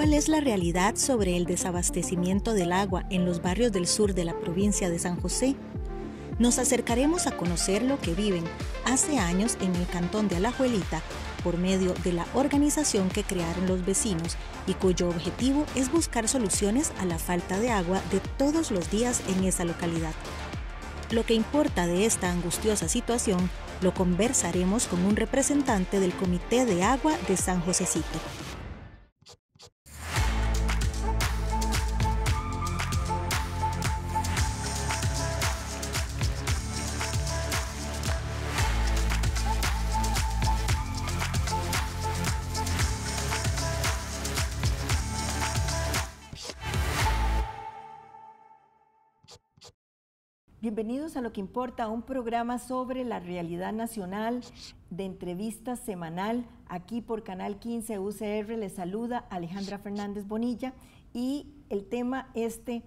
cuál es la realidad sobre el desabastecimiento del agua en los barrios del sur de la provincia de San José. Nos acercaremos a conocer lo que viven hace años en el cantón de Alajuelita por medio de la organización que crearon los vecinos y cuyo objetivo es buscar soluciones a la falta de agua de todos los días en esa localidad. Lo que importa de esta angustiosa situación lo conversaremos con un representante del Comité de Agua de San Josecito. Bienvenidos a Lo que Importa, un programa sobre la realidad nacional de entrevista semanal aquí por Canal 15 UCR. Les saluda Alejandra Fernández Bonilla y el tema este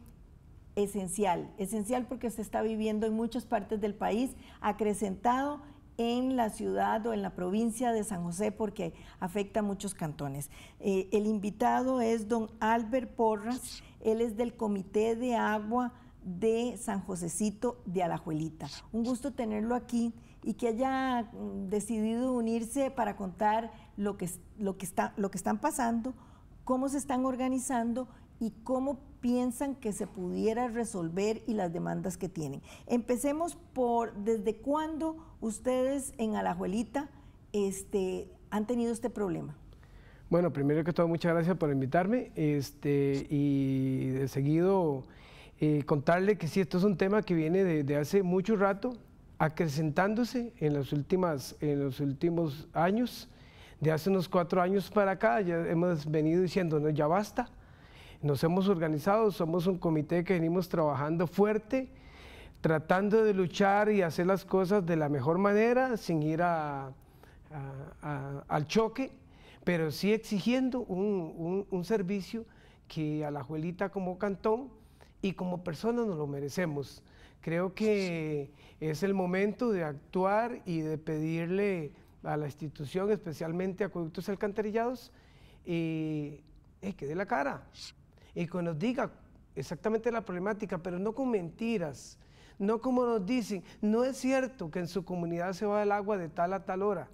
esencial, esencial porque se está viviendo en muchas partes del país, acrecentado en la ciudad o en la provincia de San José porque afecta a muchos cantones. Eh, el invitado es don Albert Porras, él es del Comité de Agua de San Josecito de Alajuelita. Un gusto tenerlo aquí y que haya mm, decidido unirse para contar lo que, lo que, está, lo que están pasando, cómo se están organizando y cómo piensan que se pudiera resolver y las demandas que tienen. Empecemos por desde cuándo ustedes en Alajuelita este, han tenido este problema. Bueno, primero que todo, muchas gracias por invitarme este, y de seguido... Eh, contarle que sí, esto es un tema que viene de, hace mucho rato, acrecentándose en, las últimas, en los últimos años. De hace unos cuatro años para acá ya hemos venido diciendo, no, ya basta. Nos hemos organizado, somos un comité que venimos trabajando fuerte, tratando de luchar y hacer las cosas de la mejor manera, sin ir a, al choque, pero sí exigiendo un, un, un servicio que a la juelita como cantón y como personas nos lo merecemos. Creo que es el momento de actuar y de pedirle a la institución, especialmente a conductos Alcantarillados, que dé la cara y que nos diga exactamente la problemática, pero no con mentiras, no como nos dicen, no es cierto que en su comunidad se va el agua de tal a tal hora.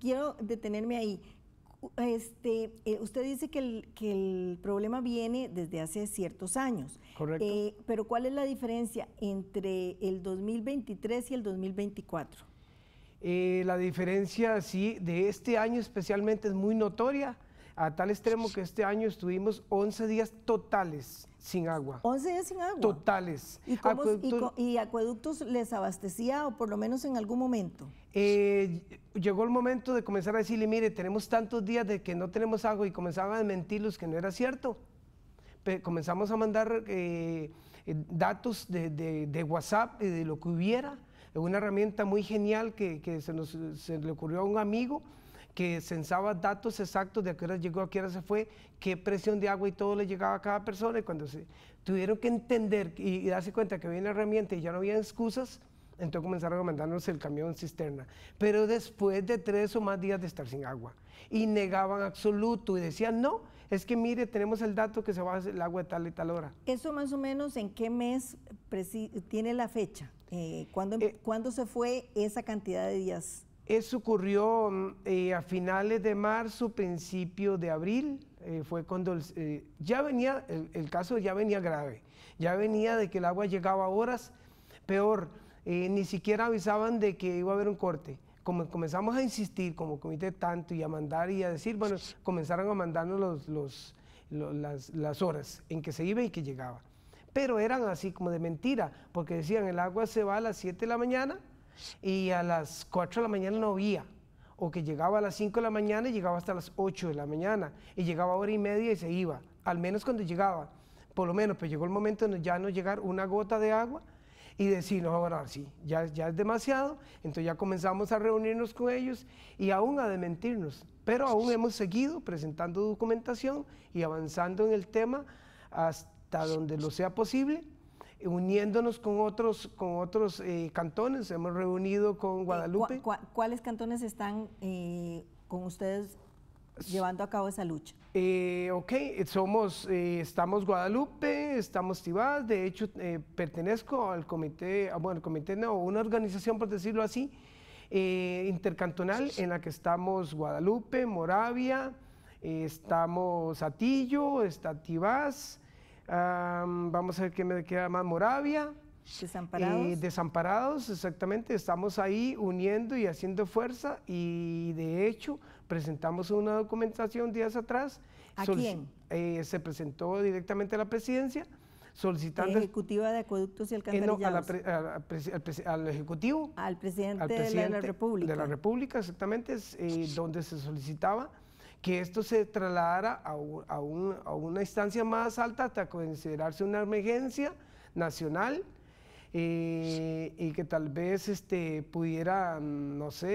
Quiero detenerme ahí. Este, eh, usted dice que el, que el, problema viene desde hace ciertos años. Correcto. Eh, pero ¿cuál es la diferencia entre el 2023 y el 2024? Eh, la diferencia, sí, de este año especialmente es muy notoria, a tal extremo que este año estuvimos 11 días totales sin agua. 11 días sin agua. Totales. ¿Y, acueductos, les abastecía o por lo menos en algún momento? Eh, llegó el momento de comenzar a decirle, mire, tenemos tantos días de que no tenemos agua y comenzaban a mentirlos que no era cierto. comenzamos a mandar eh, datos de, WhatsApp, eh, de lo que hubiera. Una herramienta muy genial que, se, nos, se le ocurrió a un amigo que censaba datos exactos de a qué hora llegó, a qué hora se fue, qué presión de agua y todo le llegaba a cada persona. Y cuando se tuvieron que entender y, darse cuenta que había una herramienta y ya no había excusas, entonces comenzaron a mandarnos el camión cisterna. Pero después de tres o más días de estar sin agua, y negaban absoluto y decían, no, es que mire, tenemos el dato que se va el agua de tal y tal hora. ¿Eso más o menos en qué mes tiene la fecha? Eh, ¿cuándo, em-, eh, ¿Cuándo se fue esa cantidad de días? Eso ocurrió mm, eh, a finales de marzo, principio de abril, eh, fue cuando eh, ya venía, el, caso ya venía grave, ya venía de que el agua llegaba a horas, peor, ni siquiera avisaban de que iba a haber un corte. Como comenzamos a insistir como comité tanto y a mandar y a decir, bueno, comenzaron a mandarnos los, las, las horas en que se iba y que llegaba. Pero eran así como de mentira, porque decían el agua se va a las 7 de la mañana y a las 4 de la mañana no había, o que llegaba a las 5 de la mañana y llegaba hasta las 8 de la mañana, y llegaba hora y media y se iba, al menos cuando llegaba, por lo menos, pero pues llegó el momento de ya no llegar una gota de agua y decir, no, ahora sí, ya, ya es demasiado, entonces ya comenzamos a reunirnos con ellos y aún a dementirnos, pero aún hemos seguido presentando documentación y avanzando en el tema hasta donde lo sea posible uniéndonos con otros, con otros eh, cantones. Hemos reunido con Guadalupe. cuáles cantones están eh, con ustedes llevando a cabo esa lucha? Eh, ok, somos, estamos Guadalupe, estamos Tibás, de hecho pertenezco al comité, ah, bueno, comité no, una organización por decirlo así, intercantonal en la que estamos Guadalupe, Moravia, estamos Atillo, está Tibás, vamos a ver qué me queda más. Moravia. Desamparados. Eh, desamparados, exactamente. Estamos ahí uniendo y haciendo fuerza y de hecho presentamos una documentación días atrás. ¿A quién? Eh, se presentó directamente a la presidencia solicitando... La ejecutiva de Acueductos y eh, Alcantarillados. no, al, al, Ejecutivo. Al presidente, de, la, de la República. De la República, exactamente, donde se solicitaba que esto se trasladara a, una instancia más alta hasta considerarse una emergencia nacional. Eh, y que tal vez este, pudiera, no sé,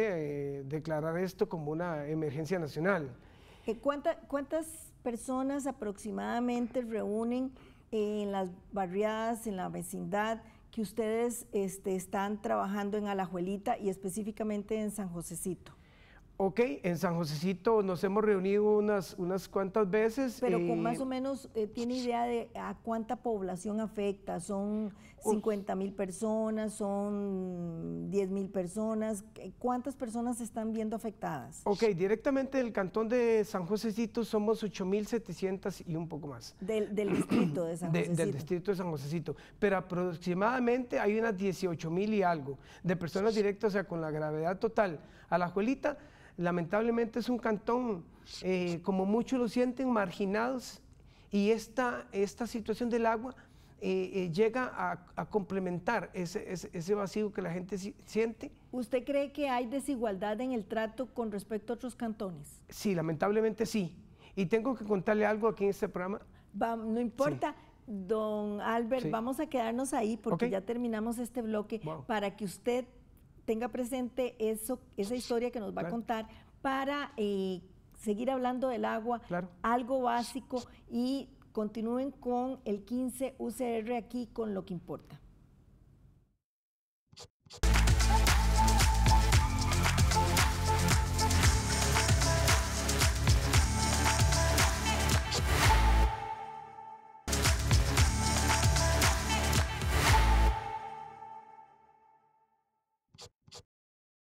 eh, declarar esto como una emergencia nacional. ¿Cuántas personas aproximadamente reúnen eh, en las barriadas, en la vecindad que ustedes este, están trabajando en Alajuelita y específicamente en San Josecito? Ok, en San Josecito nos hemos reunido unas, unas cuantas veces. Pero con más o menos, eh, ¿tiene idea de a cuánta población afecta? ¿Son 50 mil personas? ¿Son 10 mil personas? ¿Cuántas personas están viendo afectadas? Ok, directamente del cantón de San Josecito somos mil 8.700 y un poco más. Del, distrito de San Josecito. del distrito de San Josecito. Pero aproximadamente hay unas 18 mil y algo de personas directas, o sea, con la gravedad total la Alajuelita, lamentablemente es un cantón, eh, como muchos lo sienten, marginados y esta, esta situación del agua eh, eh, llega a, complementar ese, vacío que la gente siente. ¿Usted cree que hay desigualdad en el trato con respecto a otros cantones? Sí, lamentablemente sí. Y tengo que contarle algo aquí en este programa. no importa. Don Albert, vamos a quedarnos ahí porque ya terminamos este bloque para que usted tenga presente eso, esa historia que nos va a contar para eh, seguir hablando del agua, algo básico y continúen con el 15 UCR aquí con lo que importa.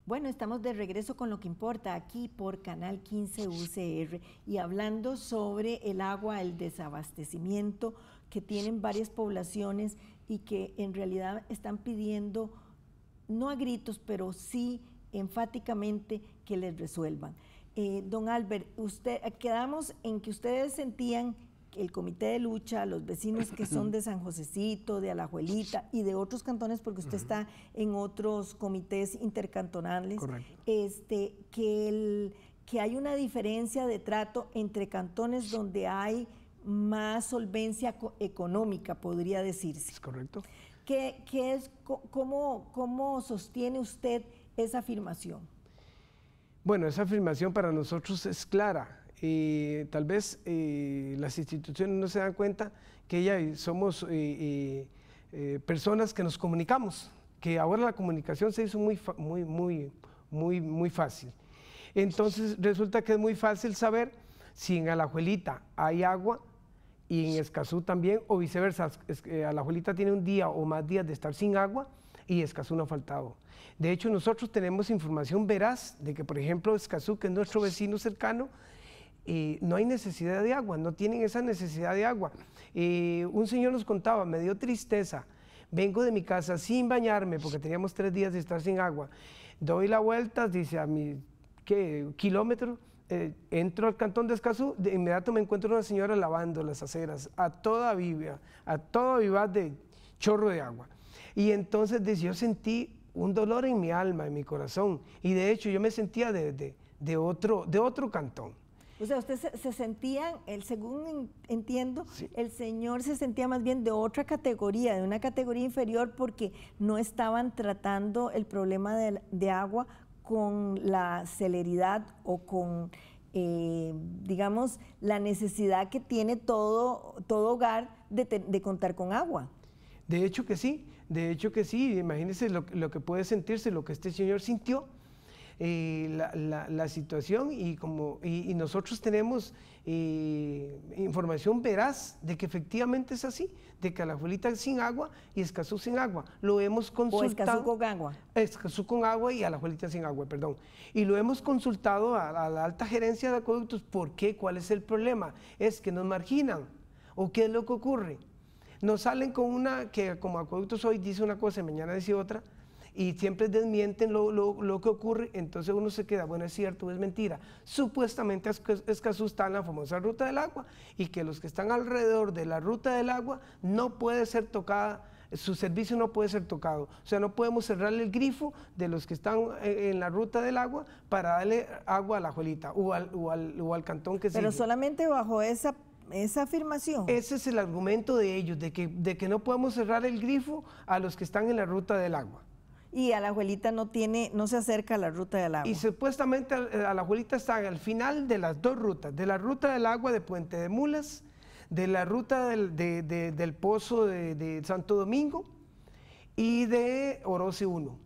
Bueno, estamos de regreso con lo que importa aquí por Canal 15 UCR y hablando sobre el agua, el desabastecimiento que tienen varias poblaciones y que en realidad están pidiendo, no a gritos, pero sí enfáticamente que les resuelvan. Eh, don Albert, usted, quedamos en que ustedes sentían el comité de lucha, los vecinos que son de San Josecito, de Alajuelita y de otros cantones, porque usted está en otros comités intercantonales, este, que, el, que hay una diferencia de trato entre cantones donde hay más solvencia económica, podría decirse. Es correcto. es, cómo, ¿Cómo sostiene usted esa afirmación? Bueno, esa afirmación para nosotros es clara y eh, tal vez eh, las instituciones no se dan cuenta que ya somos eh, personas que nos comunicamos, que ahora la comunicación se hizo muy, muy, muy, muy, muy fácil. Entonces resulta que es muy fácil saber si en Alajuelita hay agua y en Escazú también, o viceversa, Alajuelita tiene un día o más días de estar sin agua y Escazú no ha faltado. De hecho, nosotros tenemos información veraz de que, por ejemplo, Escazú, que es nuestro vecino cercano, eh, no hay necesidad de agua, no tienen esa necesidad de agua. y un señor nos contaba, me dio tristeza, vengo de mi casa sin bañarme porque teníamos tres días de estar sin agua, doy la vuelta, dice a mi ¿qué? kilómetro, eh, entro al cantón de Escazú, de inmediato me encuentro una señora lavando las aceras, a toda viva, a toda viva de chorro de agua. Y entonces dice, yo sentí un dolor en mi alma, en mi corazón, y de hecho yo me sentía de otro, de otro cantón. O sea, ustedes se, sentían, según entiendo, el señor se sentía más bien de otra categoría, de una categoría inferior, porque no estaban tratando el problema de, agua con la celeridad o con, eh, digamos, la necesidad que tiene todo, todo hogar de, contar con agua. De hecho que sí, de hecho que sí, Imagínese lo, que puede sentirse, lo que este señor sintió, eh, la, situación y, como, y, nosotros tenemos eh, información veraz de que efectivamente es así, de que Alajuelita sin agua y Escazú sin agua. Lo hemos consultado. O Escazú con agua. Escazú con agua y Juelita sin agua, perdón. Y lo hemos consultado a, a la alta gerencia de acueductos. ¿Por qué? ¿Cuál es el problema? ¿Es que nos marginan? ¿O qué es lo que ocurre? Nos salen con una que como acueductos hoy dice una cosa y mañana dice otra y siempre desmienten lo, que ocurre, entonces uno se queda, bueno, es cierto, es mentira. Supuestamente Escazú está en la famosa ruta del agua y que los que están alrededor de la ruta del agua no puede ser tocada su servicio no puede ser tocado. O sea, no podemos cerrarle el grifo de los que están eh, en la ruta del agua para darle agua a la juelita o al, o al, o al cantón que se. Pero solamente bajo esa esa afirmación. Ese es el argumento de ellos, de que, de que no podemos cerrar el grifo a los que están en la ruta del agua y abuelita no tiene, no se acerca a la ruta del agua. Y supuestamente eh, a la abuelita está al final de las dos rutas, de la ruta del agua de Puente de Mulas, de la ruta del, pozo de, Santo Domingo y de Oroce 1.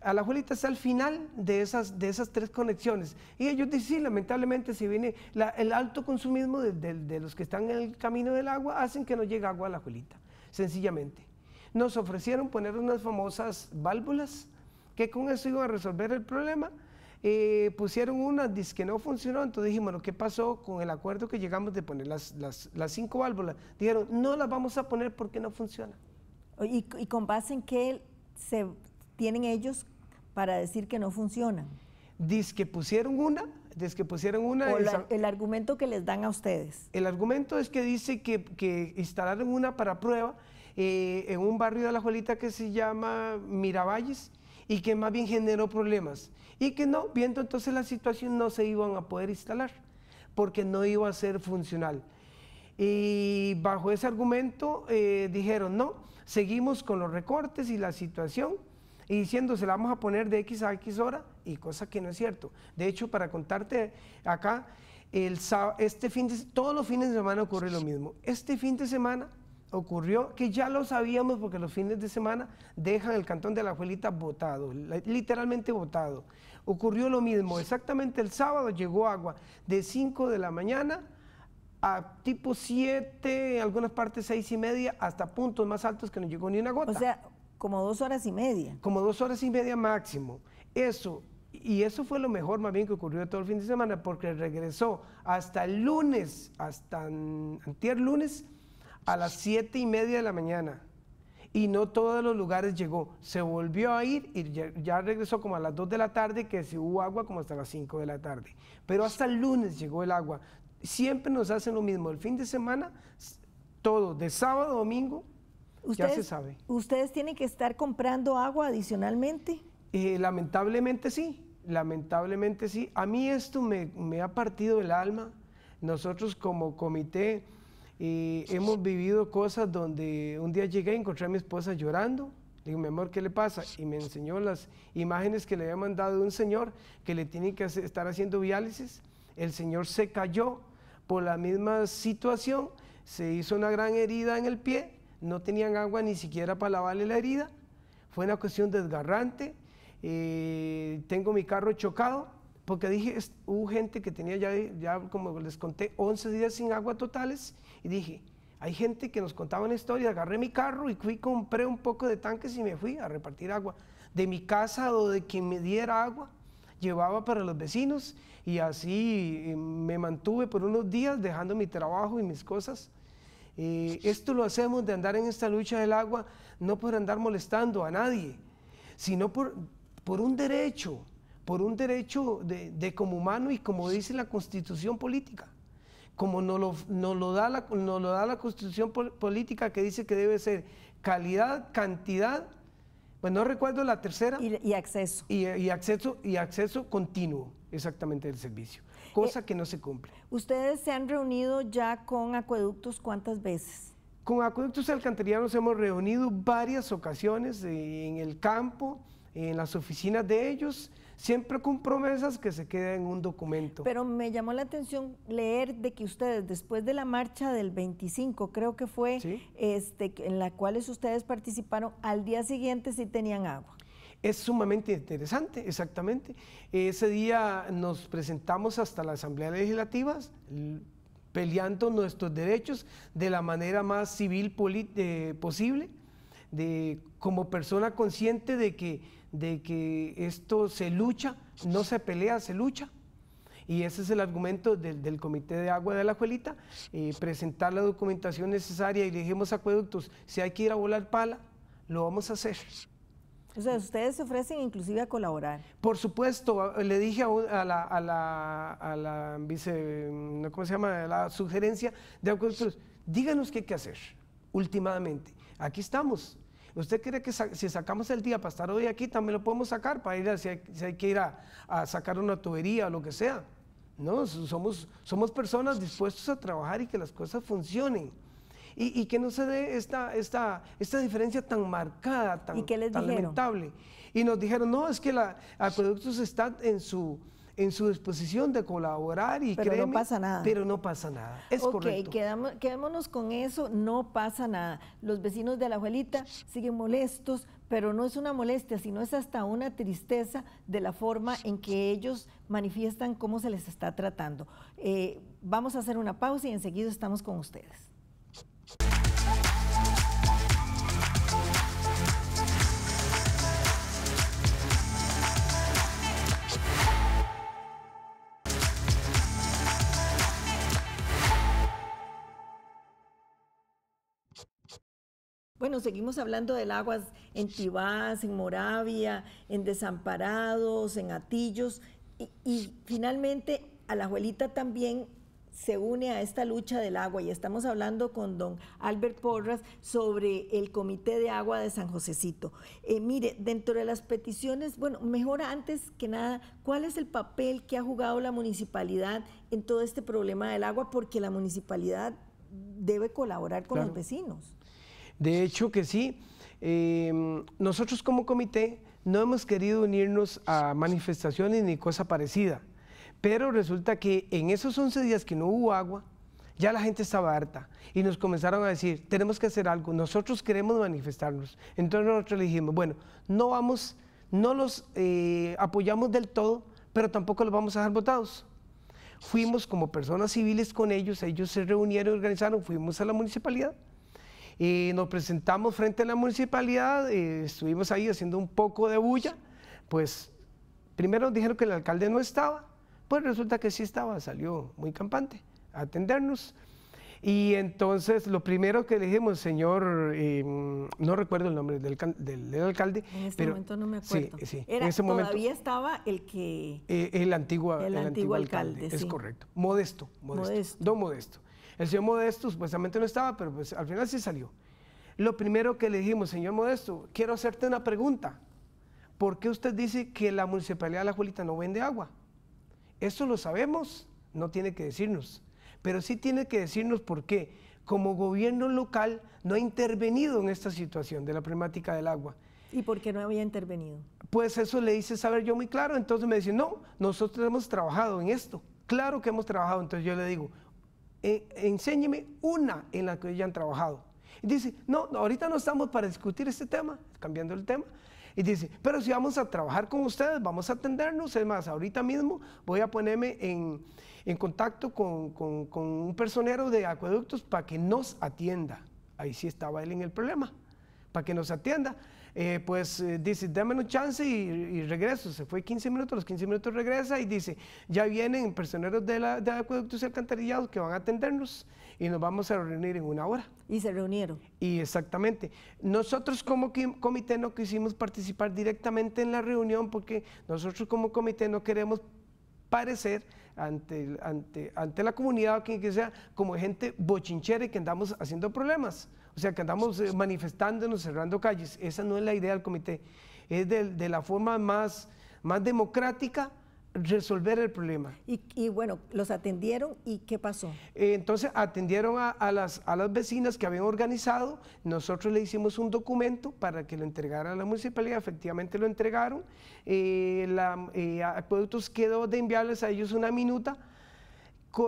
abuelita está al final de esas, de esas tres conexiones. Y ellos dicen, lamentablemente, si viene el alto consumismo de, los que están en el camino del agua, hacen que no llegue agua a la abuelita, sencillamente nos ofrecieron poner unas famosas válvulas que con eso iban a resolver el problema. Eh, pusieron una, dice que no funcionó, entonces dijimos, bueno, ¿qué pasó con el acuerdo que llegamos de poner las, las, cinco válvulas? Dijeron, no las vamos a poner porque no funciona. ¿Y, con base en qué se tienen ellos para decir que no funcionan? Dice que pusieron una, dice que pusieron una... el argumento que les dan a ustedes. El argumento es que dice que, que instalaron una para prueba, eh, en un barrio de la Juelita que se llama Miravalles y que más bien generó problemas y que no, viendo entonces la situación no se iban a poder instalar porque no iba a ser funcional. Y bajo ese argumento eh, dijeron, no, seguimos con los recortes y la situación y diciendo se la vamos a poner de X a X hora y cosa que no es cierto. De hecho, para contarte acá, el, este fin de, todos los fines de semana ocurre lo mismo. Este fin de semana ocurrió, que ya lo sabíamos porque los fines de semana dejan el cantón de la Juelita botado, literalmente botado. Ocurrió lo mismo, exactamente el sábado llegó agua de 5 de la mañana a tipo 7, en algunas partes 6 y media, hasta puntos más altos que no llegó ni una gota. O sea, como dos horas y media. Como dos horas y media máximo. Eso, y eso fue lo mejor más bien que ocurrió todo el fin de semana, porque regresó hasta el lunes, hasta antier lunes, a las siete y media de la mañana y no todos los lugares llegó. Se volvió a ir y ya, regresó como a las 2 de la tarde, que si hubo agua como hasta las 5 de la tarde. Pero hasta el lunes llegó el agua. Siempre nos hacen lo mismo. El fin de semana, todo, de sábado a domingo, ustedes, ya se sabe. ¿Ustedes tienen que estar comprando agua adicionalmente? Eh, lamentablemente sí, lamentablemente sí. A mí esto me, me ha partido el alma. Nosotros como comité y hemos vivido cosas donde un día llegué y encontré a mi esposa llorando. Le digo, mi amor, ¿qué le pasa? Y me enseñó las imágenes que le había mandado un señor que le tiene que estar haciendo diálisis. El señor se cayó por la misma situación, se hizo una gran herida en el pie, no tenían agua ni siquiera para lavarle la herida. Fue una cuestión desgarrante. Eh, tengo mi carro chocado, porque dije, hubo gente que tenía ya, ya, como les conté, 11 días sin agua totales, y dije, hay gente que nos contaba una historia, agarré mi carro y fui, compré un poco de tanques y me fui a repartir agua de mi casa o de quien me diera agua, llevaba para los vecinos y así eh, me mantuve por unos días dejando mi trabajo y mis cosas. Eh, esto lo hacemos de andar en esta lucha del agua, no por andar molestando a nadie, sino por, por un derecho, por un derecho de, como humano y como dice la constitución política, como nos lo, da, la, lo da la constitución política que dice que debe ser calidad, cantidad, pues no recuerdo la tercera. Y, acceso. Y, acceso. Y acceso continuo, exactamente, del servicio, cosa eh, que no se cumple. ¿Ustedes se han reunido ya con acueductos cuántas veces? Con acueductos nos hemos reunido varias ocasiones eh, en el campo, en las oficinas de ellos, siempre con promesas que se quedan en un documento. Pero me llamó la atención leer de que ustedes, después de la marcha del 25, creo que fue, este, en la cual ustedes participaron, al día siguiente sí tenían agua. Es sumamente interesante, exactamente. Ese día nos presentamos hasta la Asamblea Legislativa peleando nuestros derechos de la manera más civil eh, posible, de, como persona consciente de que de que esto se lucha, no se pelea, se lucha. Y ese es el argumento del, del Comité de Agua de la Juelita, eh, presentar la documentación necesaria y le dijimos acueductos, si hay que ir a volar pala, lo vamos a hacer. O sea, ustedes se ofrecen inclusive a colaborar. Por supuesto, le dije a, la, la, ¿cómo se llama? La sugerencia de acueductos, díganos qué hay que hacer, últimamente. Aquí estamos, ¿Usted cree que si sacamos el día para estar hoy aquí, también lo podemos sacar para ir a, si, hay, que ir a, sacar una tubería o lo que sea? No, somos, somos personas dispuestas a trabajar y que las cosas funcionen. Y, que no se dé esta, esta, esta diferencia tan marcada, tan, lamentable. Y nos dijeron, no, es que la, productos está en su, en su disposición de colaborar y pero no pasa nada. Pero no pasa nada. Es correcto. Quedamos, quedémonos con eso, no pasa nada. Los vecinos de la abuelita siguen molestos, pero no es una molestia, sino es hasta una tristeza de la forma en que ellos manifiestan cómo se les está tratando. Eh, vamos a hacer una pausa y enseguida estamos con ustedes. nos seguimos hablando del agua en Tibás, en Moravia, en Desamparados, en Atillos, y, finalmente a la abuelita también se une a esta lucha del agua y estamos hablando con don Albert Porras sobre el Comité de Agua de San Josecito. Eh, mire, dentro de las peticiones, bueno, mejor antes que nada, ¿cuál es el papel que ha jugado la municipalidad en todo este problema del agua? Porque la municipalidad debe colaborar con los vecinos. De hecho que sí. Em, nosotros como comité no hemos querido unirnos a manifestaciones ni cosa parecida, pero resulta que en esos 11 días que no hubo agua, ya la gente estaba harta y nos comenzaron a decir, tenemos que hacer algo, nosotros queremos manifestarnos. Entonces nosotros le dijimos, bueno, no vamos, no los eh, apoyamos del todo, pero tampoco los vamos a dejar votados. Fuimos como personas civiles con ellos, ellos se reunieron y organizaron, fuimos a la municipalidad y nos presentamos frente a la municipalidad, eh, estuvimos ahí haciendo un poco de bulla, pues primero nos dijeron que el alcalde no estaba, pues resulta que sí estaba, salió muy campante a atendernos. Y entonces lo primero que le dijimos, señor, em, no recuerdo el nombre del, del, alcalde. En ese momento no me acuerdo. Sí, sí, Era, en ese momento, todavía estaba el que... Eh, el, antiguo el, antiguo, alcalde, sí. es correcto. Modesto, modesto, modesto, Don Modesto. El señor Modesto supuestamente no estaba, pero pues al final sí salió. Lo primero que le dijimos, señor Modesto, quiero hacerte una pregunta. ¿Por qué usted dice que la municipalidad de La Juelita no vende agua? Esto lo sabemos, no tiene que decirnos. Pero sí tiene que decirnos por qué, como gobierno local, no ha intervenido en esta situación de la problemática del agua. ¿Y por qué no había intervenido? Pues eso le hice saber yo muy claro. Entonces me dice, no, nosotros hemos trabajado en esto. Claro que hemos trabajado. Entonces yo le digo, enséñeme una en la que han trabajado. Y dice, no, ahorita no estamos para discutir este tema, cambiando el tema. Y dice, pero si vamos a trabajar con ustedes, vamos a atendernos. Es más, ahorita mismo voy a ponerme en, contacto con, con, un personero de acueductos para que nos atienda. Ahí sí estaba él en el problema, para que nos atienda. Eh, pues eh, dice, dame un chance y, regreso. Se fue 15 minutos, los 15 minutos regresa y dice, ya vienen personeros de, la, de acueductos y alcantarillados que van a atendernos y nos vamos a reunir en una hora. Y se reunieron. Y exactamente. Nosotros como comité no quisimos participar directamente en la reunión porque nosotros como comité no queremos parecer ante, ante, la comunidad quien que sea como gente bochinchera y que andamos haciendo problemas. O sea, que andamos eh, manifestándonos, cerrando calles. Esa no es la idea del comité. Es de, la forma más, más democrática resolver el problema. Y, bueno, los atendieron y qué pasó. Eh, entonces atendieron a, las, a las vecinas que habían organizado, nosotros le hicimos un documento para que lo entregara a la municipalidad, efectivamente lo entregaron, eh, la, eh, quedó de enviarles a ellos una minuta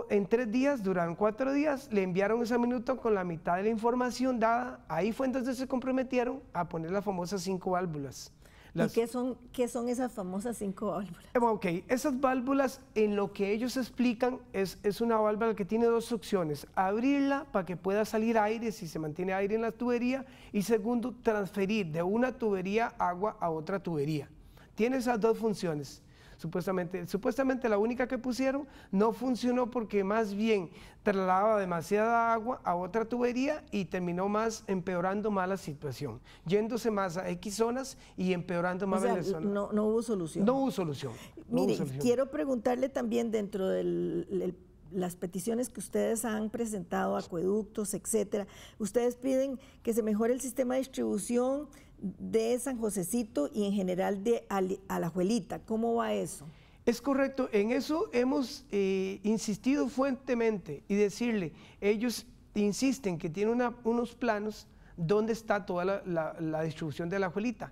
en tres días, duraron cuatro días, le enviaron ese minuto con la mitad de la información dada. Ahí fue entonces se comprometieron a poner las famosas cinco válvulas. ¿Y qué son, qué son esas famosas cinco válvulas? Eh, ok, esas válvulas en lo que ellos explican es, es una válvula que tiene dos opciones. Abrirla para que pueda salir aire si se mantiene aire en la tubería y segundo, transferir de una tubería agua a otra tubería. Tiene esas dos funciones. Supuestamente, supuestamente la única que pusieron no funcionó porque más bien trasladaba demasiada agua a otra tubería y terminó más empeorando más la situación, yéndose más a X zonas y empeorando más o No, hubo solución. No hubo solución. Mire, quiero preguntarle también dentro de las peticiones que ustedes han presentado, acueductos, etcétera, ustedes piden que se mejore el sistema de distribución de San Josecito y en general de Alajuelita. ¿Cómo va eso? Es correcto, en eso hemos eh, insistido fuertemente y decirle, ellos insisten que tienen unos planos donde está toda la, distribución de la juelita.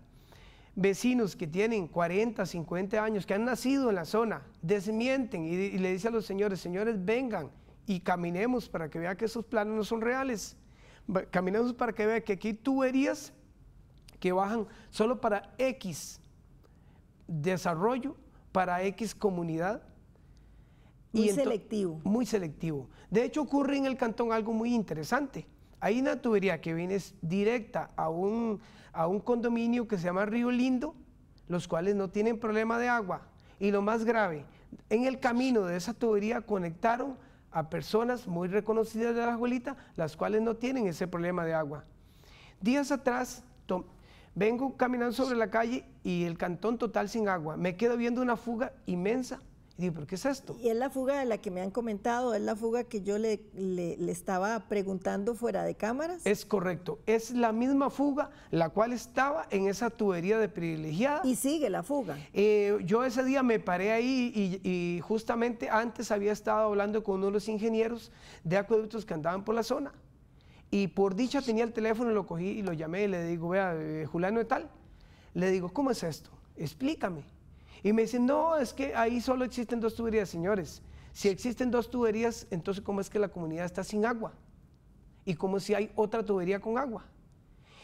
Vecinos que tienen 40, 50 años, que han nacido en la zona, desmienten y, le dicen a los señores, señores, vengan y caminemos para que vea que esos planos no son reales. Caminemos para que vea que aquí tú verías que bajan solo para X desarrollo, para X comunidad. y selectivo. Muy selectivo. De hecho, ocurre en el cantón algo muy interesante. Hay una tubería que viene directa a un, a un condominio que se llama Río Lindo, los cuales no tienen problema de agua. Y lo más grave, en el camino de esa tubería conectaron a personas muy reconocidas de la abuelita, las cuales no tienen ese problema de agua. Días atrás Vengo caminando sobre la calle y el cantón total sin agua. Me quedo viendo una fuga inmensa. Y digo, ¿pero qué es esto? Y es la fuga de la que me han comentado, es la fuga que yo le, le, estaba preguntando fuera de cámaras. Es correcto, es la misma fuga la cual estaba en esa tubería de privilegiada. Y sigue la fuga. Eh, yo ese día me paré ahí y justamente antes había estado hablando con uno de los ingenieros de acueductos que andaban por la zona y por dicha tenía el teléfono, lo cogí y lo llamé y le digo, vea, Juliano eh, Julano de tal. Le digo, ¿cómo es esto? Explícame. Y me dicen, no, es que ahí solo existen dos tuberías, señores. Si existen dos tuberías, entonces ¿cómo es que la comunidad está sin agua? Y como si hay otra tubería con agua.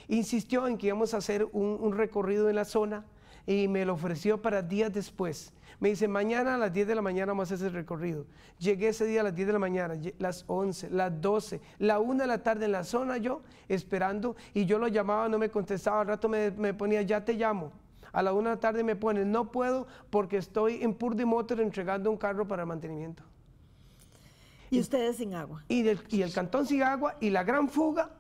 Insistió en que íbamos a hacer un recorrido en la zona y me lo ofreció para días después. Me dice, mañana a las 10 de la mañana vamos a hacer ese recorrido. Llegué ese día a las 10 de la mañana, las 11, las 12, la 1 de la tarde en la zona yo, esperando, y yo lo llamaba, no me contestaba, al rato me, ponía, ya te llamo. A la 1 de la tarde me pone, no puedo porque estoy en Purdy Motor entregando un carro para mantenimiento. Y, ustedes sin agua. Y, y el cantón sin agua y la gran fuga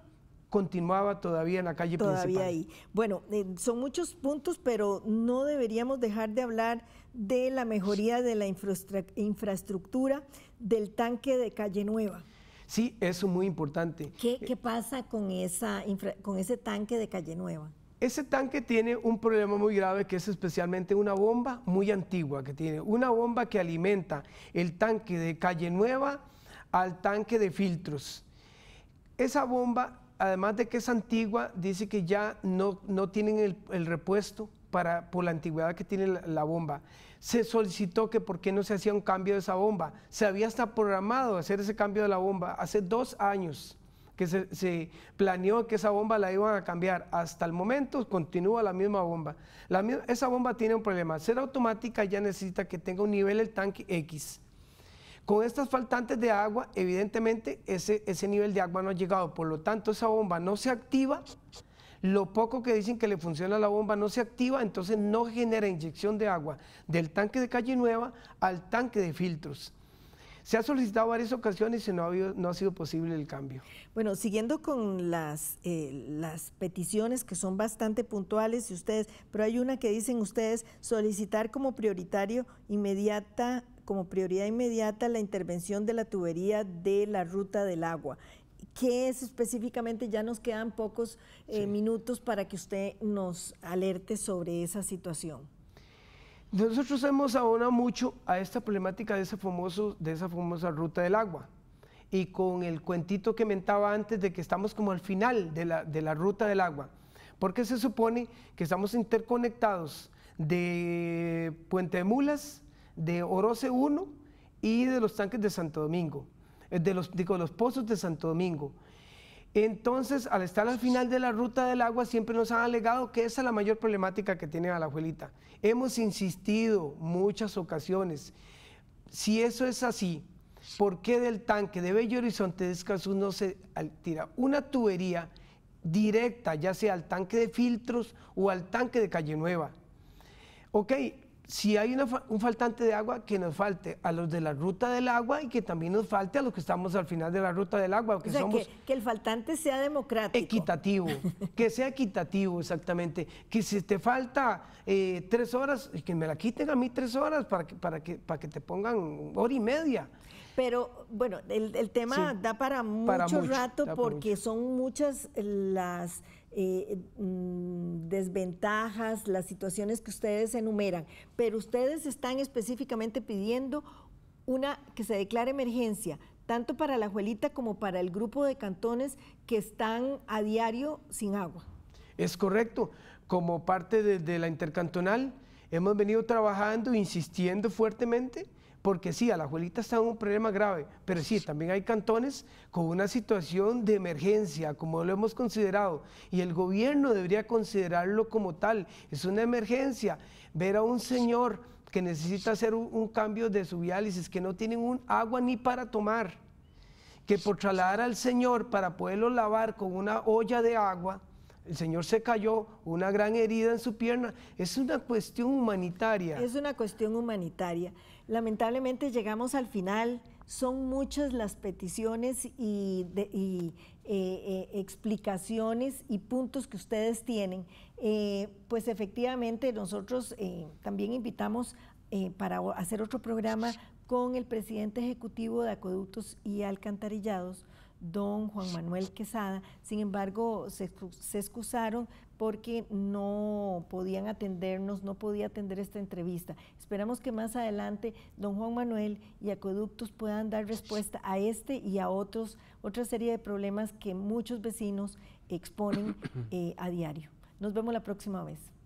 continuaba todavía en la calle principal. Todavía ahí. Bueno, eh, son muchos puntos, pero no deberíamos dejar de hablar de la mejoría de la infraestructura del tanque de Calle Nueva. Sí, eso es muy importante. ¿Qué, eh, pasa con, esa con ese tanque de Calle Nueva? Ese tanque tiene un problema muy grave que es especialmente una bomba muy antigua que tiene, una bomba que alimenta el tanque de Calle Nueva al tanque de filtros. Esa bomba además de que es antigua, dice que ya no, no tienen el, repuesto para, por la antigüedad que tiene la, bomba. Se solicitó que por qué no se hacía un cambio de esa bomba. Se había hasta programado hacer ese cambio de la bomba hace dos años que se, planeó que esa bomba la iban a cambiar. Hasta el momento continúa la misma bomba. esa bomba tiene un problema. Ser automática ya necesita que tenga un nivel el tanque X. Con estas faltantes de agua, evidentemente ese, ese nivel de agua no ha llegado, por lo tanto esa bomba no se activa, lo poco que dicen que le funciona a la bomba no se activa, entonces no genera inyección de agua del tanque de calle nueva al tanque de filtros. Se ha solicitado varias ocasiones y no ha, no ha sido posible el cambio. Bueno, siguiendo con las, eh, las peticiones que son bastante puntuales de ustedes, pero hay una que dicen ustedes solicitar como prioritario inmediata como prioridad inmediata la intervención de la tubería de la ruta del agua. ¿Qué es específicamente? Ya nos quedan pocos eh, minutos para que usted nos alerte sobre esa situación. Nosotros hemos abonado mucho a esta problemática de, de esa famosa ruta del agua y con el cuentito que mentaba antes de que estamos como al final de la, de la ruta del agua, porque se supone que estamos interconectados de Puente de Mulas de Oroce 1 y de los tanques de Santo Domingo, eh, de los, los pozos de Santo Domingo. Entonces, al estar al final de la ruta del agua, siempre nos han alegado que esa es la mayor problemática que tiene la abuelita Hemos insistido muchas ocasiones. Si eso es así, ¿por qué del tanque de Bello Horizonte de Escazú no se tira una tubería directa, ya sea al tanque de filtros o al tanque de Calle Nueva? Ok, si hay un faltante de agua, que nos falte a los de la ruta del agua y que también nos falte a los que estamos al final de la ruta del agua. Que, que, el faltante sea democrático. Equitativo, que sea equitativo, exactamente. Que si te falta eh, tres horas, que me la quiten a mí tres horas para que, para, que, para que te pongan hora y media. Pero bueno, el, tema da para mucho, rato porque son muchas eh, las eh, mm, desventajas, las situaciones que ustedes enumeran, pero ustedes están específicamente pidiendo una que se declare emergencia tanto para la Juelita como para el grupo de cantones que están a diario sin agua. Es correcto. Como parte de, de la intercantonal, hemos venido trabajando, insistiendo fuertemente porque sí, a la abuelita está un problema grave, pero sí, también hay cantones con una situación de emergencia, como lo hemos considerado, y el gobierno debería considerarlo como tal. Es una emergencia ver a un señor que necesita hacer un, cambio de su diálisis, que no tiene agua ni para tomar, que por trasladar al señor para poderlo lavar con una olla de agua, el señor se cayó, una gran herida en su pierna. Es una cuestión humanitaria. Es una cuestión humanitaria. Lamentablemente llegamos al final. Son muchas las peticiones y, eh, eh, explicaciones y puntos que ustedes tienen. Eh, pues efectivamente nosotros también invitamos para hacer otro programa con el presidente ejecutivo de Acueductos y Alcantarillados don Juan Manuel Quesada. Sin embargo, se, excusaron porque no podían atendernos, no podía atender esta entrevista. Esperamos que más adelante don Juan Manuel y Acueductos puedan dar respuesta a este y a otros, otra serie de problemas que muchos vecinos exponen eh, a diario. Nos vemos la próxima vez.